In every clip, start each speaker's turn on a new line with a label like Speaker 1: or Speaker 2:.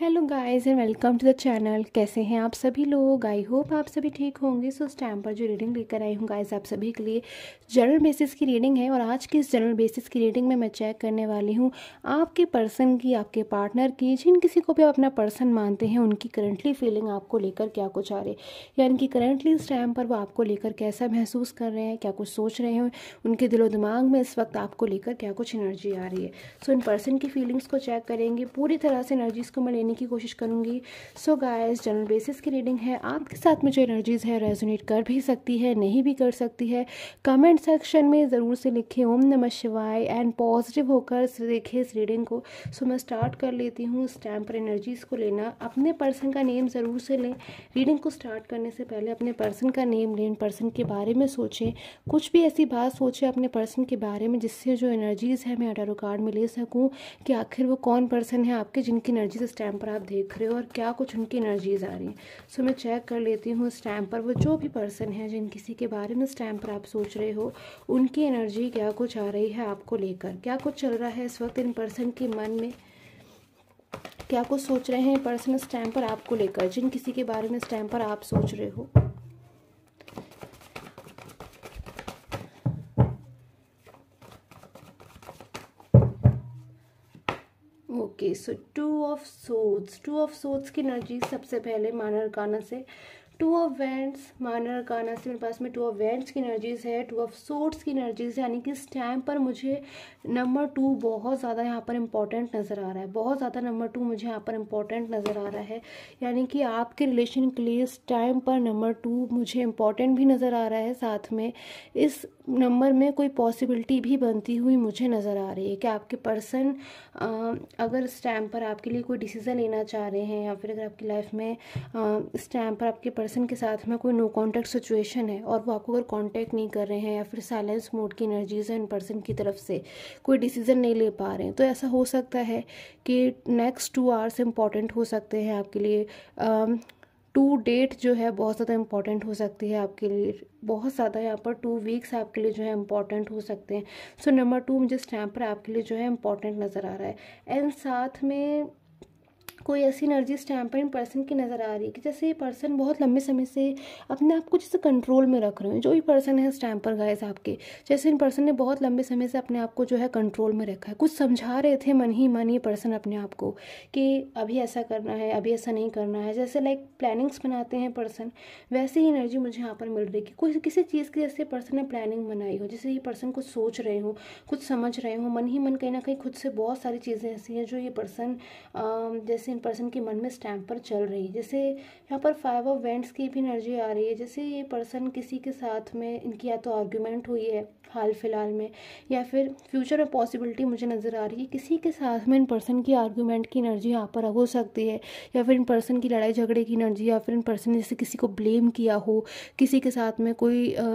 Speaker 1: hello guys and welcome to the channel कैसे हैं आप सभी लोग आई होप आप सभी ठीक होंगे सो so, इस टाइम पर जो रीडिंग लेकर आई हूँ गाइस आप सभी के लिए जनरल बेसिस की रीडिंग है और आज की इस जनरल बेसिस की रीडिंग में मैं चेक करने वाली हूँ आपके पर्सन की आपके पार्टनर की जिन किसी को भी आप अपना पर्सन मानते हैं उनकी करंटली फीलिंग आपको लेकर क्या कुछ आ रही है यानी कि करंटली इस टाइम पर वो आपको लेकर कैसा महसूस कर रहे हैं क्या कुछ सोच रहे हैं उनके दिलो दिमाग में इस वक्त आपको लेकर क्या कुछ एनर्जी आ रही है सो इन पर्सन की फीलिंग्स को चेक करेंगे पूरी तरह से एनर्जीज़ को मैं देने की कोशिश करूँगी सो गाइस जनरल बेसिस की रीडिंग है आपके साथ में जो एनर्जीज़ है रेजोनेट कर भी सकती है नहीं भी कर सकती है कमेंट सेक्शन में ज़रूर से लिखें ओम नमः शिवाय एंड पॉजिटिव होकर देखें इस रीडिंग को सो मैं स्टार्ट कर लेती हूँ स्टैम्प पर एनर्जीज़ को लेना अपने पर्सन का नेम ज़रूर से लें रीडिंग को स्टार्ट करने से पहले अपने पर्सन का नेम लें पर्सन के बारे में सोचें कुछ भी ऐसी बात सोचें अपने पर्सन के बारे में जिससे जो एनर्जीज़ है मैं अटारो कार्ड में ले सकूँ कि आखिर वो कौन पर्सन है आपके जिनकी एनर्जी से स्टैम्प स्टैम्प पर आप देख रहे हो और क्या कुछ उनकी एनर्जीज आ रही हैं सो मैं चेक कर लेती हूँ स्टैम्प पर वो जो भी पर्सन है जिन किसी के बारे में स्टैम्प पर आप सोच रहे हो उनकी एनर्जी क्या कुछ आ रही है आपको लेकर क्या कुछ चल रहा है इस वक्त इन पर्सन के मन में क्या कुछ सोच रहे हैं पर्सन स्टैम्प पर आपको लेकर जिन किसी के बारे में स्टैम्प पर आप सोच रहे हो okay so two of swords two of swords की एनर्जी सबसे पहले मानर काना से टू ऑफ वेंट्स मानर काना से मेरे पास में टू ऑफ वेंट्स की एनर्जीज है टू ऑफ सोर्ट्स की एनर्जीज है यानी कि इस टाइम पर मुझे नंबर टू बहुत ज़्यादा यहाँ पर इंपॉर्टेंट नज़र आ रहा है बहुत ज़्यादा नंबर टू मुझे यहाँ पर इंपॉर्टेंट नज़र आ रहा है यानी कि आपके रिलेशन के लिए इस टाइम पर नंबर टू मुझे इंपॉर्टेंट भी नज़र आ रहा है साथ में इस नंबर में कोई पॉसिबिलिटी भी बनती हुई मुझे नज़र आ रही है कि आपके पर्सन अगर इस टाइम पर आपके लिए कोई डिसीज़न लेना चाह रहे हैं या फिर अगर आपकी लाइफ में इस टाइम पर आपके पर्सन पर्सन के साथ में कोई नो कॉन्टैक्ट सिचुएशन है और वो आपको अगर कॉन्टैक्ट नहीं कर रहे हैं या फिर साइलेंस मोड की एनर्जीज है इन पर्सन की तरफ से कोई डिसीजन नहीं ले पा रहे हैं तो ऐसा हो सकता है कि नेक्स्ट टू आवर्स इंपॉर्टेंट हो सकते हैं आपके लिए टू डेट जो है बहुत ज़्यादा इंपॉर्टेंट हो सकती है आपके लिए बहुत ज़्यादा यहाँ पर टू वीक्स आपके लिए जो है इम्पॉर्टेंट हो सकते हैं सो नंबर टू मुझे इस टाइम पर आपके लिए जो है इम्पॉर्टेंट नज़र आ रहा है एंड साथ में कोई ऐसी एनर्जी इस पर इन पर्सन की नज़र आ रही है कि जैसे ये पर्सन बहुत लंबे समय से अपने आप को जैसे कंट्रोल में रख रहे हैं जो भी पर्सन है स्टैम्प पर गाइस आपके जैसे इन पर्सन ने बहुत लंबे समय से अपने आप को जो है कंट्रोल में रखा है कुछ समझा रहे थे मन ही मन ये पर्सन अपने आप को कि अभी ऐसा करना है अभी ऐसा नहीं करना है जैसे लाइक प्लानिंग्स बनाते हैं पर्सन वैसे ही एनर्जी मुझे यहाँ पर मिल रही है कि कोई किसी चीज़ की जैसे पर्सन ने प्लानिंग बनाई हो जैसे ये पर्सन कुछ सोच रहे हो कुछ समझ रहे हो मन ही मन कहीं ना कहीं खुद से बहुत सारी चीज़ें ऐसी हैं जो ये पर्सन जैसे एनर्जी इन पर्सन के मन में स्टैम्प पर चल रही है जैसे यहाँ पर फाइव ऑफ वेंट्स की भी एनर्जी आ रही है जैसे ये पर्सन किसी के साथ में इनकी या तो आर्ग्यूमेंट हुई है हाल फिलहाल में या फिर फ्यूचर में पॉसिबिलिटी मुझे नज़र आ रही है किसी के साथ में इन पर्सन की आर्ग्यूमेंट की एनर्जी यहाँ पर हो सकती है या फिर इन पर्सन की लड़ाई झगड़े की एनर्जी या फिर इन पर्सन ने जैसे किसी को ब्लेम किया हो किसी के साथ में कोई आ,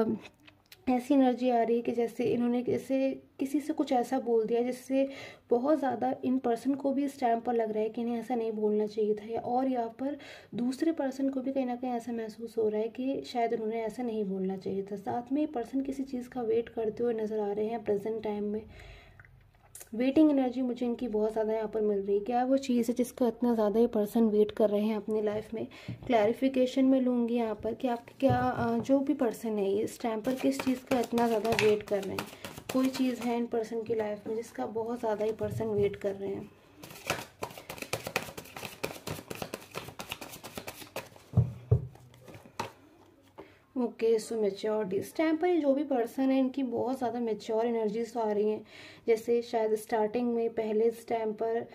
Speaker 1: ऐसी एनर्जी आ रही है कि जैसे इन्होंने जैसे किसी से कुछ ऐसा बोल दिया जिससे बहुत ज़्यादा इन पर्सन को भी इस टाइम पर लग रहा है कि इन्हें ऐसा नहीं बोलना चाहिए था या और यहाँ पर दूसरे पर्सन को भी कहीं ना कहीं ऐसा महसूस हो रहा है कि शायद उन्होंने ऐसा नहीं बोलना चाहिए था साथ में पर्सन किसी चीज़ का वेट करते हुए नज़र आ रहे हैं प्रेजेंट टाइम में वेटिंग एनर्जी मुझे इनकी बहुत ज़्यादा यहाँ पर मिल रही है क्या वो चीज़ है जिसका इतना ज़्यादा ये पर्सन वेट कर रहे हैं अपनी लाइफ में क्लैरिफिकेशन में लूँगी यहाँ पर कि आप क्या जो भी पर्सन है ये टाइम पर किस चीज़ का इतना ज़्यादा वेट कर रहे हैं कोई चीज़ है इन पर्सन की लाइफ में जिसका बहुत ज़्यादा ही पर्सन वेट कर रहे हैं ओके सो मेच्योरिटी इस टाइम पर जो भी पर्सन है इनकी बहुत ज़्यादा मेच्योर एनर्जीज आ रही हैं जैसे शायद स्टार्टिंग में पहले इस टाइम पर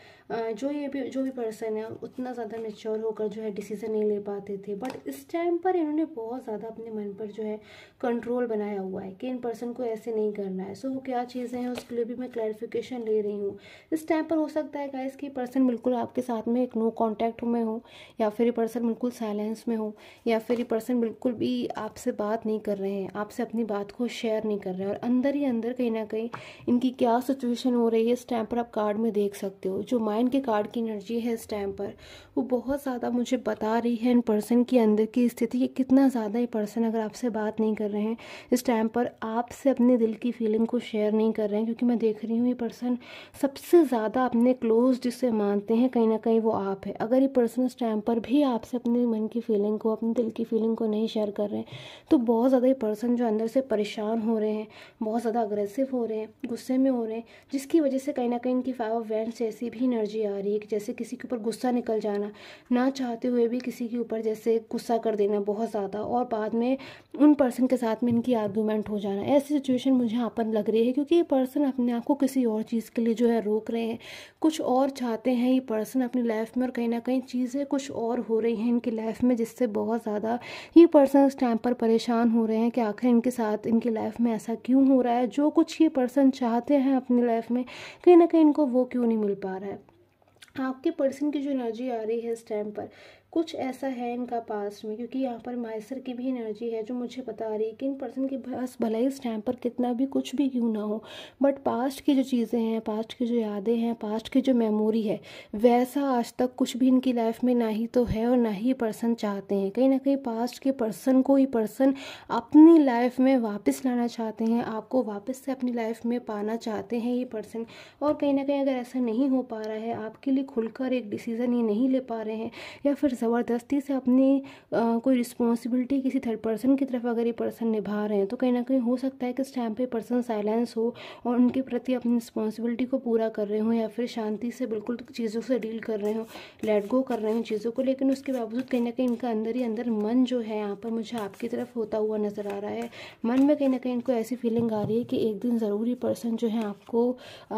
Speaker 1: जो ये भी जो भी पर्सन है उतना ज़्यादा मेच्योर होकर जो है डिसीज़न नहीं ले पाते थे बट इस टाइम पर इन्होंने बहुत ज़्यादा अपने मन पर जो है कंट्रोल बनाया हुआ है कि इन पर्सन को ऐसे नहीं करना है सो so, वो क्या चीज़ें हैं उसके लिए भी मैं क्लैरिफिकेशन ले रही हूँ इस टाइम पर हो सकता है गाइस कि पर्सन बिल्कुल आपके साथ में एक नो कॉन्टैक्ट में हो या फिर ये पर्सन बिल्कुल साइलेंस में हो या फिर ये पर्सन बिल्कुल भी आप आपसे बात नहीं कर रहे हैं आपसे अपनी बात को शेयर नहीं कर रहे हैं और अंदर ही अंदर कहीं ना कहीं इनकी क्या सिचुएशन हो रही है इस टाइम पर आप कार्ड में देख सकते हो जो माइंड के कार्ड की एनर्जी है इस टाइम पर वो बहुत ज़्यादा मुझे बता रही है इन पर्सन की अंदर की स्थिति कि कितना ज़्यादा ये पर्सन अगर आपसे बात नहीं कर रहे हैं इस टाइम पर आपसे अपने दिल की फीलिंग को शेयर नहीं कर रहे हैं क्योंकि मैं देख रही हूँ ये पर्सन सबसे ज़्यादा अपने क्लोज जिसे मानते हैं कहीं ना कहीं वो आप है अगर ये पर्सन इस टाइम पर भी आपसे अपने मन की फीलिंग को अपने दिल की फीलिंग को नहीं शेयर कर रहे हैं तो बहुत ज़्यादा ये पर्सन जो अंदर से परेशान हो रहे हैं बहुत ज़्यादा अग्रेसिव हो रहे हैं गुस्से में हो रहे हैं जिसकी वजह से कहीं ना कहीं इनकी फाइव ऑफ वैंड जैसी भी एनर्जी आ रही है कि जैसे किसी के ऊपर गुस्सा निकल जाना ना चाहते हुए भी किसी के ऊपर जैसे गुस्सा कर देना बहुत ज़्यादा और बाद में उन पर्सन के साथ में इनकी आर्ग्यूमेंट हो जाना ऐसी सिचुएशन मुझे आपन लग रही है क्योंकि ये पर्सन अपने आप को किसी और चीज़ के लिए जो है रोक रहे हैं कुछ और चाहते हैं ये पर्सन अपनी लाइफ में और कहीं ना कहीं चीज़ें कुछ और हो रही हैं इनकी लाइफ में जिससे बहुत ज़्यादा ये पर्सन उस टाइम पर पर परेशान हो रहे हैं कि आखिर इनके साथ इनकी लाइफ में ऐसा क्यों हो रहा है जो कुछ ये पर्सन चाहते हैं अपनी लाइफ में कहीं ना कहीं इनको वो क्यों नहीं मिल पा रहा है आपके पर्सन की जो एनर्जी आ रही है इस टाइम पर कुछ ऐसा है इनका पास्ट में क्योंकि यहाँ पर मायसर की भी एनर्जी है जो मुझे बता रही है कि इन पर्सन के पास भले ही इस टाइम पर कितना भी कुछ भी क्यों ना हो बट पास्ट की जो चीज़ें हैं पास्ट की जो यादें हैं पास्ट की जो मेमोरी है वैसा आज तक कुछ भी इनकी लाइफ में ना ही तो है और ना ही पर्सन चाहते हैं कहीं ना कहीं पास्ट के पर्सन को ही पर्सन अपनी लाइफ में वापस लाना चाहते हैं आपको वापस से अपनी लाइफ में पाना चाहते हैं ये पर्सन और कहीं ना कहीं अगर ऐसा नहीं हो पा रहा है आपके लिए खुलकर एक डिसीज़न ये नहीं ले पा रहे हैं या फिर ज़बरदस्ती से अपनी कोई रिस्पॉन्सिबिलिटी किसी थर्ड पर्सन की तरफ अगर ये पर्सन निभा रहे हैं तो कहीं ना कहीं हो सकता है कि इस टाइम पर पर्सन साइलेंस हो और उनके प्रति अपनी रिस्पॉन्सिबिलिटी को पूरा कर रहे हों या फिर शांति से बिल्कुल चीज़ों से डील कर रहे हों लेट गो कर रहे हों चीज़ों को लेकिन उसके बावजूद कहीं ना कहीं इनका अंदर ही अंदर मन जो है यहाँ पर मुझे आपकी तरफ होता हुआ नज़र आ रहा है मन में कहीं ना कहीं इनको ऐसी फीलिंग आ रही है कि एक दिन ज़रूरी पर्सन जो है आपको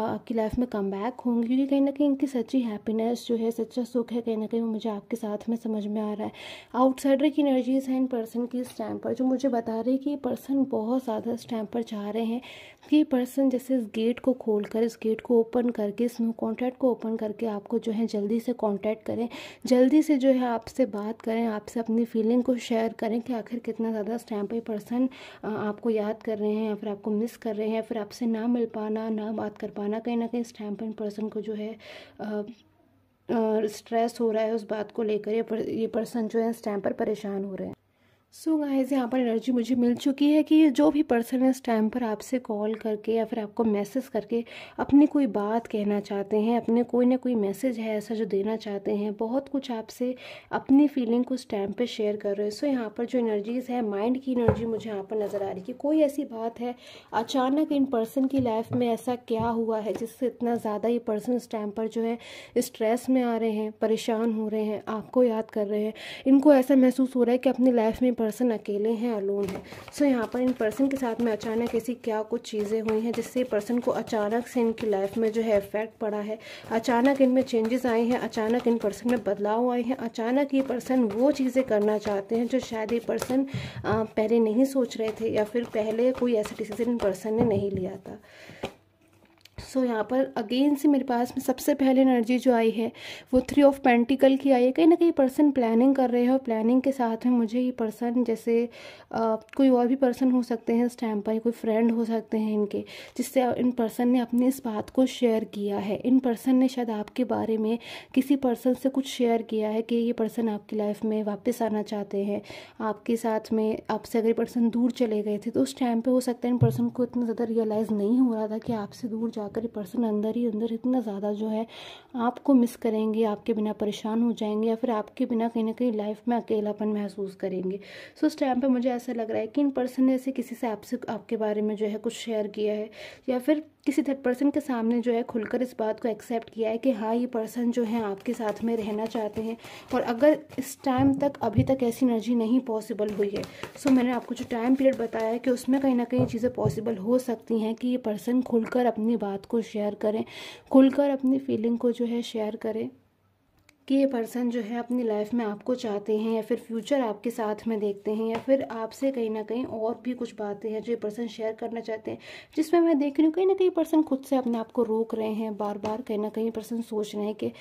Speaker 1: आपकी लाइफ में कम बैक होंगी क्योंकि कहीं ना कहीं इनकी सच्ची हैप्पीनेस जो है सच्चा सुख है कहीं ना कहीं वो मुझे आपके साथ में समझ में आ रहा है आउटसाइडर की एनर्जीज है इन पर्सन की इस टाइम पर जो मुझे बता रहे कि ये पर्सन बहुत ज़्यादा इस टाइम पर चाह रहे हैं कि ये पर्सन जैसे इस गेट को खोल कर इस गेट को ओपन करके इस नो कॉन्टैक्ट को ओपन करके आपको जो है जल्दी से कॉन्टैक्ट करें जल्दी से जो है आपसे बात करें आपसे अपनी फीलिंग को शेयर करें कि आखिर कितना ज़्यादा इस टाइम पर पर्सन आपको याद कर रहे हैं या फिर आपको मिस कर रहे हैं या फिर आपसे ना मिल पाना ना बात कर पाना कहीं ना कहीं इस टाइम पर पर्सन को जो है स्ट्रेस हो रहा है उस बात को लेकर ये पर, ये पर्सन जो है स्टैम्प पर परेशान हो रहे हैं सो so गाइस यहाँ पर एनर्जी मुझे मिल चुकी है कि जो भी पर्सन इस टाइम पर आपसे कॉल करके या फिर आपको मैसेज करके अपनी कोई बात कहना चाहते हैं अपने कोई ना कोई मैसेज है ऐसा जो देना चाहते हैं बहुत कुछ आपसे अपनी फीलिंग को उस टाइम पर शेयर कर रहे हैं सो यहाँ पर जो एनर्जीज है माइंड की एनर्जी मुझे यहाँ पर नज़र आ रही कि कोई ऐसी बात है अचानक इन पर्सन की लाइफ में ऐसा क्या हुआ है जिससे इतना ज़्यादा ये पर्सन इस टाइम पर जो है स्ट्रेस में आ रहे हैं परेशान हो रहे हैं आपको याद कर रहे हैं इनको ऐसा महसूस हो रहा है कि अपनी लाइफ में पर्सन अकेले हैं अलोन है सो यहाँ पर इन पर्सन के साथ में अचानक ऐसी क्या कुछ चीज़ें हुई हैं जिससे पर्सन को अचानक से इनकी लाइफ में जो है इफेक्ट पड़ा है अचानक इनमें चेंजेस आए हैं अचानक इन पर्सन में बदलाव आए हैं अचानक ये पर्सन वो चीज़ें करना चाहते हैं जो शायद ये पर्सन पहले नहीं सोच रहे थे या फिर पहले कोई ऐसा डिसीजन इन पर्सन ने नहीं लिया था सो so, यहाँ पर अगेन से मेरे पास में सबसे पहले एनर्जी जो आई है वो थ्री ऑफ पेंटिकल की आई है कहीं ना कहीं पर्सन प्लानिंग कर रहे हैं और प्लानिंग के साथ में मुझे ये पर्सन जैसे आ, कोई और भी पर्सन हो सकते हैं इस टाइम पर कोई फ्रेंड हो सकते हैं इनके जिससे इन पर्सन ने अपनी इस बात को शेयर किया है इन पर्सन ने शायद आपके बारे में किसी पर्सन से कुछ शेयर किया है कि ये पर्सन आपकी लाइफ में वापस आना चाहते हैं आपके साथ में आपसे अगर पर्सन दूर चले गए थे तो उस टाइम पर हो सकता है इन पर्सन को इतना ज़्यादा रियलाइज़ नहीं हो रहा था कि आपसे दूर जाकर सारे पर्सन अंदर ही अंदर इतना ज़्यादा जो है आपको मिस करेंगे आपके बिना परेशान हो जाएंगे या फिर आपके बिना कहीं ना कहीं लाइफ में अकेलापन महसूस करेंगे सो उस टाइम पर मुझे ऐसा लग रहा है कि इन पर्सन ने ऐसे किसी से आपसे आपके बारे में जो है कुछ शेयर किया है या फिर किसी थर्ड पर्सन के सामने जो है खुलकर इस बात को एक्सेप्ट किया है कि हाँ ये पर्सन जो है आपके साथ में रहना चाहते हैं और अगर इस टाइम तक अभी तक ऐसी एनर्जी नहीं पॉसिबल हुई है सो so, मैंने आपको जो टाइम पीरियड बताया है कि उसमें कहीं ना कहीं चीज़ें पॉसिबल हो सकती हैं कि ये पर्सन खुलकर अपनी बात को शेयर करें खुलकर अपनी फीलिंग को जो है शेयर करें कि ये पर्सन जो है अपनी लाइफ में आपको चाहते हैं या फिर फ्यूचर आपके साथ में देखते हैं या फिर आपसे कहीं ना कहीं और भी कुछ बातें हैं जो ये पर्सन शेयर करना चाहते हैं जिसमें मैं देख रही हूँ कहीं ना कहीं पर्सन खुद से अपने आप को रोक रहे हैं बार बार कहीं ना कहीं पर्सन सोच रहे हैं कि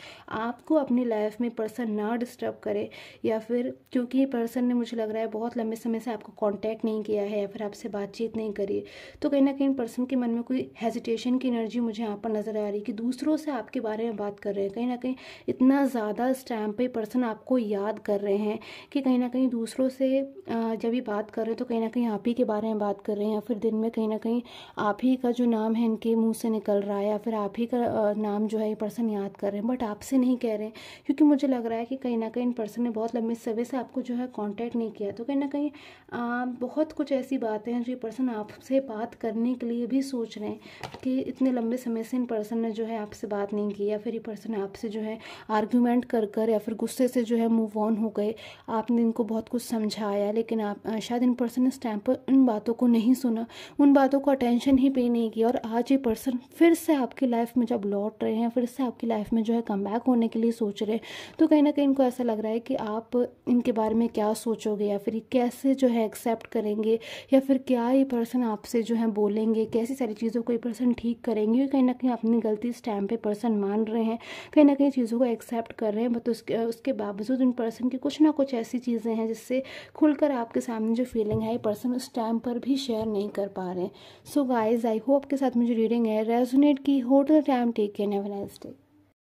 Speaker 1: आपको अपनी लाइफ में पर्सन ना डिस्टर्ब करे या फिर क्योंकि ये पर्सन ने मुझे लग रहा है बहुत लंबे समय से आपको कॉन्टैक्ट नहीं किया है या फिर आपसे बातचीत नहीं करी तो कहीं ना कहीं पर्सन के मन में कोई हेजिटेशन की एनर्जी मुझे यहाँ पर नज़र आ रही है कि दूसरों से आपके बारे में बात कर रहे हैं कहीं ना कहीं इतना ज़्यादा ज़्यादा इस टाइम पर पर्सन आपको याद कर रहे हैं कि कहीं ना कहीं दूसरों से जब भी बात कर रहे हैं तो कहीं ना कहीं आप ही के बारे में बात कर रहे हैं या फिर दिन में कहीं ना कहीं आप ही का जो नाम है इनके मुंह से निकल रहा है या फिर आप ही का नाम जो है ये पर्सन याद कर रहे हैं बट आपसे नहीं कह रहे हैं क्योंकि मुझे लग रहा है कि कहीं ना कहीं इन पर्सन ने बहुत लंबे समय से आपको जो है कॉन्टैक्ट नहीं किया तो कहीं ना कहीं बहुत कुछ ऐसी बातें हैं जो ये पर्सन आपसे बात करने के लिए भी सोच रहे हैं कि इतने लंबे समय से इन पर्सन ने जो है आपसे बात नहीं की या फिर ये पर्सन आपसे जो है आर्ग्यूमेंट कर कर या फिर गुस्से से जो है मूव ऑन हो गए आपने इनको बहुत कुछ समझाया लेकिन आप शायद इन पर्सन इस टाइम पर उन बातों को नहीं सुना उन बातों को अटेंशन ही पे नहीं किया और आज ये पर्सन फिर से आपकी लाइफ में जब लौट रहे हैं फिर से आपकी लाइफ में जो है कम होने के लिए सोच रहे हैं तो कहीं ना कहीं इनको ऐसा लग रहा है कि आप इनके बारे में क्या सोचोगे या फिर कैसे जो है एक्सेप्ट करेंगे या फिर क्या ये पर्सन आपसे जो है बोलेंगे कैसी सारी चीज़ों को ये पर्सन ठीक करेंगे कहीं ना कहीं अपनी गलती इस टाइम पर पर्सन मान रहे हैं कहीं ना कहीं चीज़ों को एक्सेप्ट कर कर रहे हैं बट उसके उसके बावजूद उन पर्सन की कुछ ना कुछ ऐसी चीज़ें हैं जिससे खुलकर आपके सामने जो फीलिंग है ये पर्सन उस टाइम पर भी शेयर नहीं कर पा रहे सो गाइज आई होप के साथ मुझे रीडिंग है रेजोनेट की hotel time take care never nice day